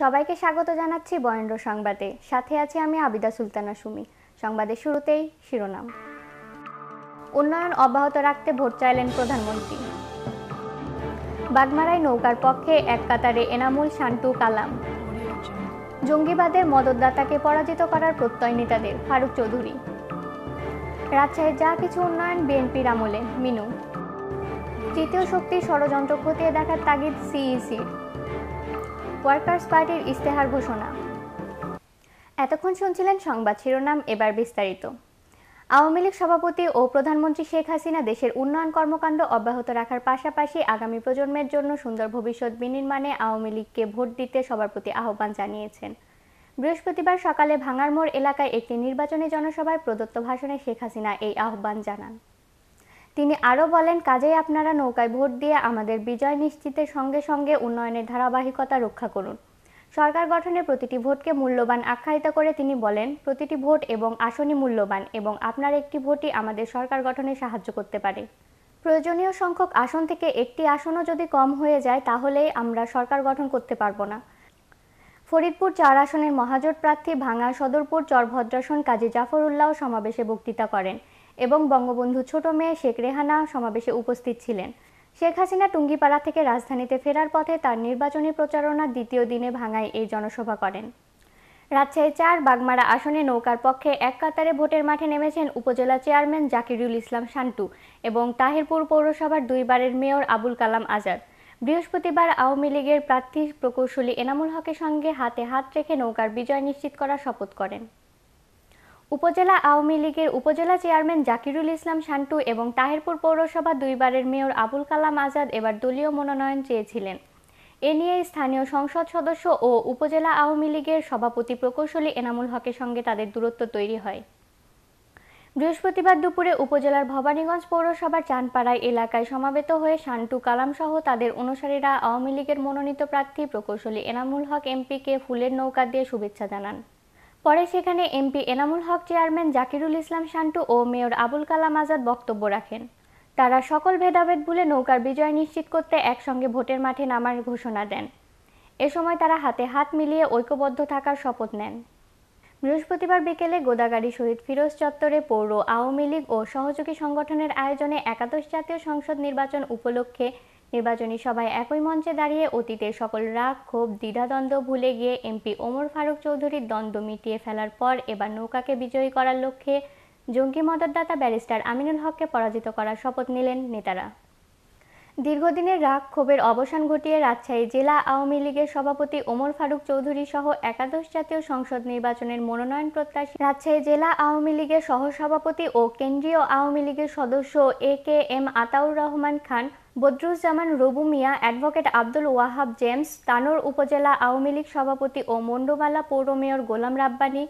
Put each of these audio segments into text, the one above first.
সবাইকে স্বাগত জানাচ্ছি বরেন্দ্র সংবাদে সাথে আছি আমি আবিদা সুলতানা সুমি সংবাদের শুরুতেই শিরোনাম উন্নয়ন অব্যাহত রাখতে ভোট চাইলেন প্রধানমন্ত্রী বাগমারায় নৌকার পক্ষে এক কাতারে এনামুল শান্টু কালাম জঙ্গিবাদের মদতদাতাকে পরাজিত করার প্রত্যয় নেতাদের ফারুক চৌধুরী রাজশাহীর যা কিছু উন্নয়ন বিএনপির আমলে মিনু তৃতীয় শক্তির ষড়যন্ত্র খতিয়ে দেখার তাগিদ সিইসির ওয়ার্কার্স পার্টির ইশতেহার ঘোষণা এতক্ষণ শুনছিলেন সংবাদ শিরোনাম এবার বিস্তারিত আওয়ামী লীগ সভাপতি ও প্রধানমন্ত্রী শেখ হাসিনা দেশের উন্নয়ন কর্মকাণ্ড অব্যাহত রাখার পাশাপাশি আগামী প্রজন্মের জন্য সুন্দর ভবিষ্যৎ বিনির্মাণে আওয়ামী লীগকে ভোট দিতে সবার প্রতি আহ্বান জানিয়েছেন বৃহস্পতিবার সকালে ভাঙারমোড় এলাকায় একটি নির্বাচনী জনসভায় প্রদত্ত ভাষণে শেখ হাসিনা এই আহ্বান জানান তিনি আরও বলেন কাজেই আপনারা নৌকায় ভোট দিয়ে আমাদের বিজয় নিশ্চিতের সঙ্গে সঙ্গে উন্নয়নের ধারাবাহিকতা রক্ষা করুন সরকার গঠনে প্রতিটি ভোটকে মূল্যবান আখ্যায়িত করে তিনি বলেন প্রতিটি ভোট এবং আসনই মূল্যবান এবং আপনার একটি ভোটই আমাদের সরকার গঠনে সাহায্য করতে পারে প্রয়োজনীয় সংখ্যক আসন থেকে একটি আসনও যদি কম হয়ে যায় তাহলে আমরা সরকার গঠন করতে পারবো না ফরিদপুর চার আসনের মহাজোট প্রার্থী ভাঙা সদরপুর চরভদ্রাসন কাজী জাফর উল্লাহ সমাবেশে বক্তৃতা করেন এবং বঙ্গবন্ধু ছোট মেয়ে শেখ রেহানা সমাবেশে উপস্থিত ছিলেন শেখ হাসিনা টুঙ্গিপাড়া থেকে রাজধানীতে ফেরার পথে তার নির্বাচনী প্রচারণার দ্বিতীয় দিনে ভাঙায় এই জনসভা করেন রাজশাহী চার বাগমারা আসনে নৌকার পক্ষে এক কাতারে ভোটের মাঠে নেমেছেন উপজেলা চেয়ারম্যান জাকিরুল ইসলাম শান্টু এবং তাহিরপুর পৌরসভার দুইবারের মেয়র আবুল কালাম আজাদ বৃহস্পতিবার আওয়ামী লীগের প্রার্থী প্রকৌশলী এনামুল হকের সঙ্গে হাতে হাত রেখে নৌকার বিজয় নিশ্চিত করার শপথ করেন উপজেলা আওয়ামী লীগের উপজেলা চেয়ারম্যান জাকিরুল ইসলাম শান্টু এবং তাহেরপুর পৌরসভা দুইবারের মেয়র আবুল কালাম আজাদ এবার দলীয় মনোনয়ন চেয়েছিলেন এ নিয়ে স্থানীয় সংসদ সদস্য ও উপজেলা আওয়ামী লীগের সভাপতি প্রকৌশলী এনামুল হকের সঙ্গে তাদের দূরত্ব তৈরি হয় বৃহস্পতিবার দুপুরে উপজেলার ভবানীগঞ্জ পৌরসভার চানপাড়ায় এলাকায় সমাবেত হয়ে শান্টু কালামসহ তাদের অনুসারীরা আওয়ামী লীগের মনোনীত প্রার্থী প্রকৌশলী এনামুল হক এমপিকে ফুলের নৌকা দিয়ে শুভেচ্ছা জানান পরে সেখানে এমপি এনামুল হক চেয়ারম্যান জাকিরুল ইসলাম শান্টু ও মেয়র আবুল কালাম আজাদ বক্তব্য রাখেন তারা সকল ভেদাভেদ ভুলে নৌকার বিজয় নিশ্চিত করতে একসঙ্গে ভোটের মাঠে নামার ঘোষণা দেন এ সময় তারা হাতে হাত মিলিয়ে ঐক্যবদ্ধ থাকার শপথ নেন বৃহস্পতিবার বিকেলে গোদাগাড়ি শহীদ ফিরোজ চত্বরে পৌর আওয়ামী লীগ ও সহযোগী সংগঠনের আয়োজনে একাদশ জাতীয় সংসদ নির্বাচন উপলক্ষে নির্বাচনী সভায় একই মঞ্চে দাঁড়িয়ে অতীতের সকল রাগ ক্ষোভ দ্বিধাদ্বন্দ্ব ভুলে গিয়ে এমপি ওমর ফারুক চৌধুরীর দ্বন্দ্ব মিটিয়ে ফেলার পর এবার নৌকাকে বিজয়ী করার লক্ষ্যে জঙ্গি মদতদাতা ব্যারিস্টার আমিনুল হককে পরাজিত করার শপথ নিলেন নেতারা দীর্ঘদিনের রাগ ক্ষোভের অবসান ঘটিয়ে রাজশাহী জেলা আওয়ামী লীগের সভাপতি ওমর ফারুক চৌধুরী সহ একাদশ জাতীয় সংসদ নির্বাচনের মনোনয়ন প্রত্যাশী রাজশাহী জেলা আওয়ামী লীগের সহসভাপতি ও কেন্দ্রীয় আওয়ামী লীগের সদস্য A K M Ataur Rahman Khan Badruzzaman Robu Mia advocate Abdul Wahab James Tanore upazila Awami League সভাপতি ও মন্ডুবালা পৌর মেয়র গোলাম রাব্বানী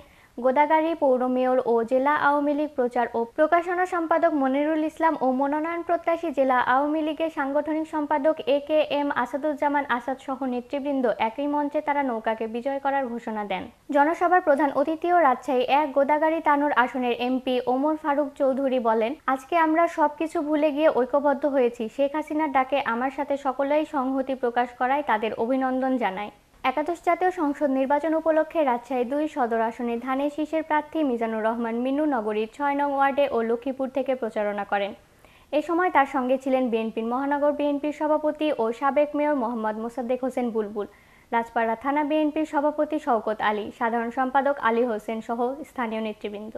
গোদাগাড়ি পৌর মেয়র ও জেলা আওয়ামী লীগ প্রচার ও প্রকাশনা সম্পাদক মনিরুল ইসলাম ও মনোনয়ন প্রত্যাশী জেলা আওয়ামী লীগের সাংগঠনিক সম্পাদক A K M Asaduzzaman Asad সহ নেতৃবৃন্দ একই মঞ্চে তারা নৌকাকে বিজয় করার ঘোষণা দেন জনসভার প্রধান অতিথি ও রাজশাহী এক গোদাগাড়ি তানোর আসনের এমপি ওমর ফারুক চৌধুরী বলেন আজকে আমরা সবকিছু ভুলে গিয়ে ঐক্যবদ্ধ হয়েছি শেখ হাসিনার ডাকে আমার সাথে সকলেই সংহতি প্রকাশ করায় তাদের অভিনন্দন জানায় একাদশ জাতীয় সংসদ নির্বাচন উপলক্ষে রাজশাহী দুই সদর আসনে ধানের শীষের প্রার্থী মিজানুর রহমান মিন্নু নগরীর ছয় নং ওয়ার্ডে ও লক্ষ্মীপুর থেকে প্রচারণা করেন এ সময় তার সঙ্গে ছিলেন বিএনপির মহানগর বিএনপির সভাপতি ও সাবেক মেয়র মোহাম্মদ মোসাদ্দেক হোসেন বুলবুল রাজপাড়া থানা বিএনপির সভাপতি শওকত আলী সাধারণ সম্পাদক আলী হোসেন সহ স্থানীয় নেতৃবৃন্দ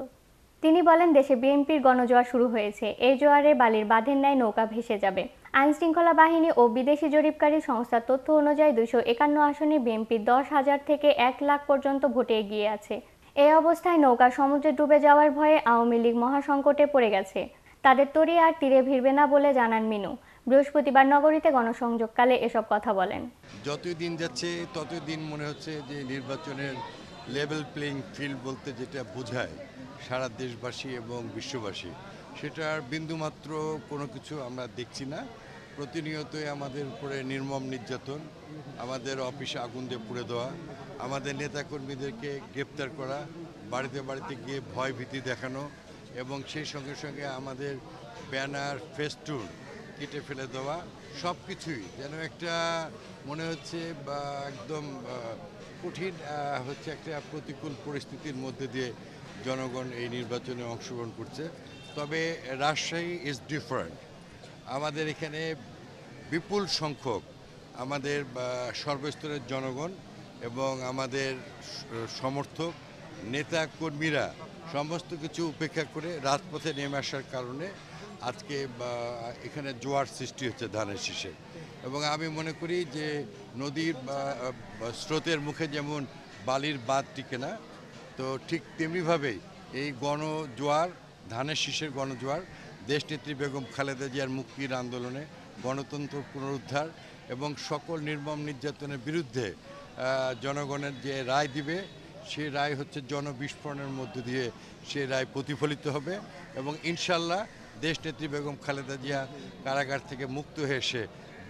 তিনি বলেন দেশে বিএনপির গণজোয়ার শুরু হয়েছে এই জোয়ারে বালির বাঁধের ন্যায় নৌকা ভেসে যাবে আইন শৃঙ্খলা বাহিনী ও বিদেশি জরিপকারী সংস্থার তথ্য অনুযায়ী দুশো একান্ন আসনে বিএনপি দশ হাজার থেকে এক লাখ পর্যন্ত ভোটে এগিয়ে আছে এ অবস্থায় নৌকা সমুদ্রে ডুবে যাওয়ার ভয়ে আওয়ামী লীগ মহাসংকটে পড়ে গেছে তাদের তরি আর তীরে ভিড়বে না বলে জানান মিনু বৃহস্পতিবার নগরীতে গণসংযোগকালে এসব কথা বলেন যতই দিন যাচ্ছে ততই দিন মনে হচ্ছে যে নির্বাচনের লেভেল প্লেইং ফিল্ড বলতে যেটা বোঝায় সারা দেশবাসী এবং বিশ্ববাসী সেটার বিন্দুমাত্র কোনো কিছু আমরা দেখছি না প্রতিনিয়তই আমাদের উপরে নির্মম নির্যাতন আমাদের অফিসে আগুন দিয়ে পুড়ে দেওয়া আমাদের নেতাকর্মীদেরকে গ্রেপ্তার করা বাড়িতে বাড়িতে গিয়ে ভয় ভীতি দেখানো এবং সেই সঙ্গে সঙ্গে আমাদের ব্যানার ফেস্টুন কেটে ফেলে দেওয়া সব কিছুই যেন একটা মনে হচ্ছে বা একদম কঠিন হচ্ছে একটা প্রতিকূল পরিস্থিতির মধ্যে দিয়ে জনগণ এই নির্বাচনে অংশগ্রহণ করছে তবে রাজশাহী ইজ ডিফারেন্ট আমাদের এখানে বিপুল সংখ্যক আমাদের সর্বস্তরের জনগণ এবং আমাদের সমর্থক নেতা কর্মীরা সমস্ত কিছু উপেক্ষা করে রাজপথে নেমে আসার কারণে আজকে এখানে জোয়ার সৃষ্টি হচ্ছে ধানের শীষে এবং আমি মনে করি যে নদীর স্রোতের মুখে যেমন বালির বাঁধ টিকে না তো ঠিক তেমনিভাবেই এই গণজোয়ার ধানের শীষের গণজোয়ার দেশনেত্রী বেগম খালেদা জিয়ার মুক্তির আন্দোলনে গণতন্ত্র পুনরুদ্ধার এবং সকল নির্মম নির্যাতনের বিরুদ্ধে জনগণের যে রায় দিবে সে রায় হচ্ছে জনবিস্ফোরণের মধ্য দিয়ে সে রায় প্রতিফলিত হবে এবং ইনশাল্লাহ দেশনেত্রী বেগম খালেদা জিয়া কারাগার থেকে মুক্ত হয়ে এসে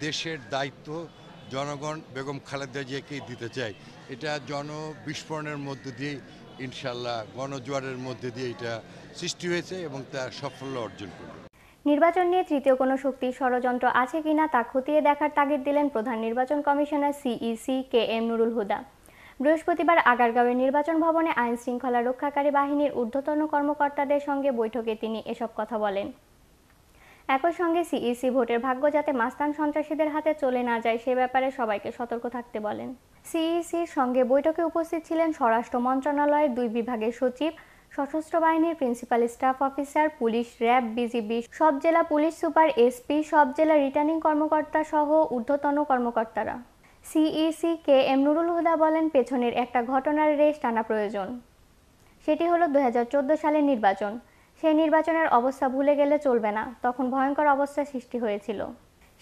দেশের দায়িত্ব জনগণ বেগম খালেদা জিয়াকেই দিতে চায় এটা জনবিস্ফোরণের মধ্য দিয়েই ইনশাল্লাহ গণজোয়ারের মধ্যে দিয়ে এটা সৃষ্টি হয়েছে এবং তা সাফল্য অর্জন করবে নির্বাচন নিয়ে তৃতীয় কোনো শক্তির ষড়যন্ত্র আছে কিনা তা খতিয়ে দেখার তাগিদ দিলেন প্রধান নির্বাচন commissioner CEC K M Nurul Huda বৃহস্পতিবার আগারগাঁওয়ের নির্বাচন ভবনে আইন শৃঙ্খলা রক্ষাকারী বাহিনীর ঊর্ধ্বতন কর্মকর্তাদের সঙ্গে বৈঠকে তিনি এসব কথা বলেন একই সঙ্গে সিইসি ভোটের ভাগ্য যাতে মাস্তান সন্ত্রাসীদের হাতে চলে না যায় সে ব্যাপারে সবাইকে সতর্ক থাকতে বলেন সিইসির সঙ্গে বৈঠকে উপস্থিত ছিলেন স্বরাষ্ট্র মন্ত্রণালয়ের দুই বিভাগের সচিব সশস্ত্র বাহিনীর principal staff officer police RAB BGB সব জেলা পুলিশ সুপার এসপি সব জেলা রিটার্নিং কর্মকর্তা সহ ঊর্ধ্বতন কর্মকর্তারা CEC K M Nurul Huda বলেন পেছনের একটা ঘটনার রেশ টানা প্রয়োজন সেটি হলো দু সালের নির্বাচন সেই নির্বাচনের অবস্থা ভুলে গেলে চলবে না তখন ভয়ঙ্কর অবস্থা সৃষ্টি হয়েছিল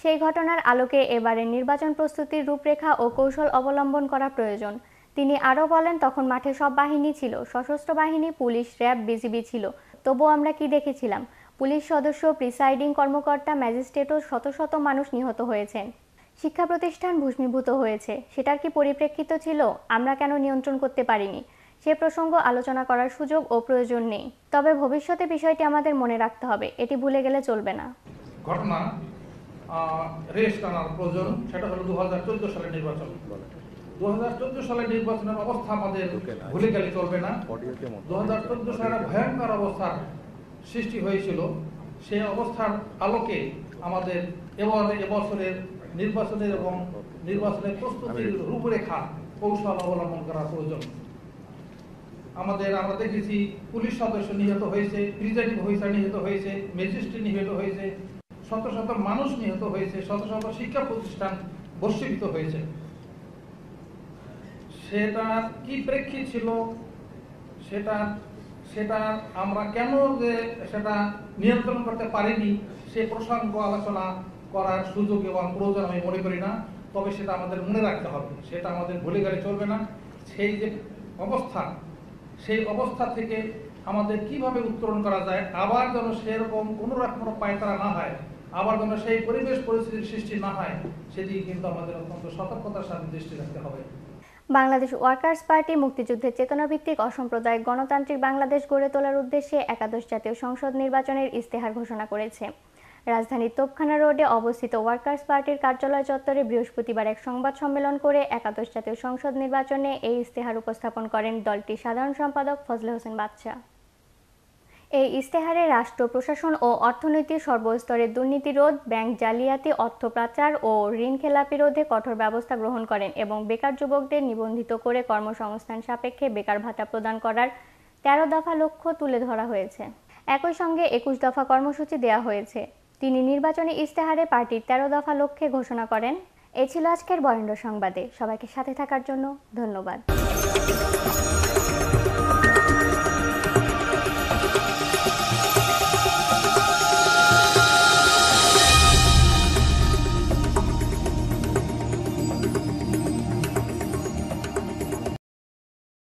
সেই ঘটনার আলোকে এবারের নির্বাচন প্রস্তুতির রূপরেখা ও কৌশল অবলম্বন করা প্রয়োজন তিনি আরও বলেন তখন মাঠে সব বাহিনী ছিল সশস্ত্র বাহিনী পুলিশ র্যাব বিজিবি ছিল তবুও আমরা কি দেখেছিলাম পুলিশ সদস্য প্রিসাইডিং কর্মকর্তা ম্যাজিস্ট্রেটও শত শত মানুষ নিহত হয়েছেন শিক্ষা প্রতিষ্ঠান ভূষ্মীভূত হয়েছে সেটার কি পরিপ্রেক্ষিত ছিল আমরা কেন নিয়ন্ত্রণ করতে পারিনি সে প্রসঙ্গ আলোচনা করার সুযোগ ও প্রয়োজন নেই তবে ভবিষ্যতে বিষয়টি আমাদের মনে রাখতে হবে এটি ভুলে গেলে চলবে না ঘটনা রেশ টানার প্রয়োজন সেটা হলো দু সালের নির্বাচন দু সালের নির্বাচনের অবস্থা আমাদের ভুলে গেলে চলবে না দু ভয়ঙ্কর অবস্থার সৃষ্টি হয়েছিল সেই অবস্থার আলোকে আমাদের এবছরের নির্বাচনের এবং নির্বাচনের প্রস্তুতির রূপরেখা কৌশল অবলম্বন করা প্রয়োজন আমাদের আমরা দেখেছি পুলিশ সদস্য নিহত হয়েছে প্রিজাইডিং অফিসার নিহত হয়েছে ম্যাজিস্ট্রেট নিহত হয়েছে শত শত মানুষ নিহত হয়েছে শত শত শিক্ষা প্রতিষ্ঠান বর্ষিত হয়েছে সেটা কি প্রেক্ষিত ছিল সেটা সেটা আমরা কেন যে সেটা নিয়ন্ত্রণ করতে পারিনি সে প্রসঙ্গ আলোচনা করার সুযোগ এবং প্রয়োজন আমি মনে করি না তবে সেটা আমাদের মনে রাখতে হবে সেটা আমাদের ভুলে গেলে চলবে না সেই যে অবস্থা সেই অবস্থা থেকে আমাদের কিভাবে উত্তরণ করা যায় আবার যেন সেরকম কোনো রকম পায়তারা না হয় আবার যেন সেই পরিবেশ পরিস্থিতির সৃষ্টি না হয় সেদিকে কিন্তু আমাদের অত্যন্ত সতর্কতার সাথে দৃষ্টি রাখতে হবে বাংলাদেশ ওয়ার্কার্স পার্টি মুক্তিযুদ্ধের চেতনাভিত্তিক অসম্প্রদায়িক গণতান্ত্রিক বাংলাদেশ গড়ে তোলার উদ্দেশ্যে একাদশ জাতীয় সংসদ নির্বাচনের ইস্তেহার ঘোষণা করেছে রাজধানীর তোপখানা রোডে অবস্থিত ওয়ার্কার্স পার্টির কার্যালয় চত্বরে বৃহস্পতিবার এক সংবাদ সম্মেলন করে একাদশ জাতীয় সংসদ নির্বাচনে এই ইস্তেহার উপস্থাপন করেন দলটির সাধারণ সম্পাদক ফজলে হোসেন বাদশাহ এই ইশতেহারে রাষ্ট্র প্রশাসন ও অর্থনীতির সর্বস্তরে দুর্নীতি রোধ ব্যাংক জালিয়াতি অর্থ পাচার ও ঋণ খেলাপি রোধে কঠোর ব্যবস্থা গ্রহণ করেন এবং বেকার যুবকদের নিবন্ধিত করে কর্মসংস্থান সাপেক্ষে বেকার ভাতা প্রদান করার তেরো দফা লক্ষ্য তুলে ধরা হয়েছে একই সঙ্গে একুশ দফা কর্মসূচি দেয়া হয়েছে তিনি নির্বাচনী ইশতেহারে পার্টির তেরো দফা লক্ষ্যে ঘোষণা করেন এ ছিল আজকের বরেন্দ্র সংবাদে সবাইকে সাথে থাকার জন্য ধন্যবাদ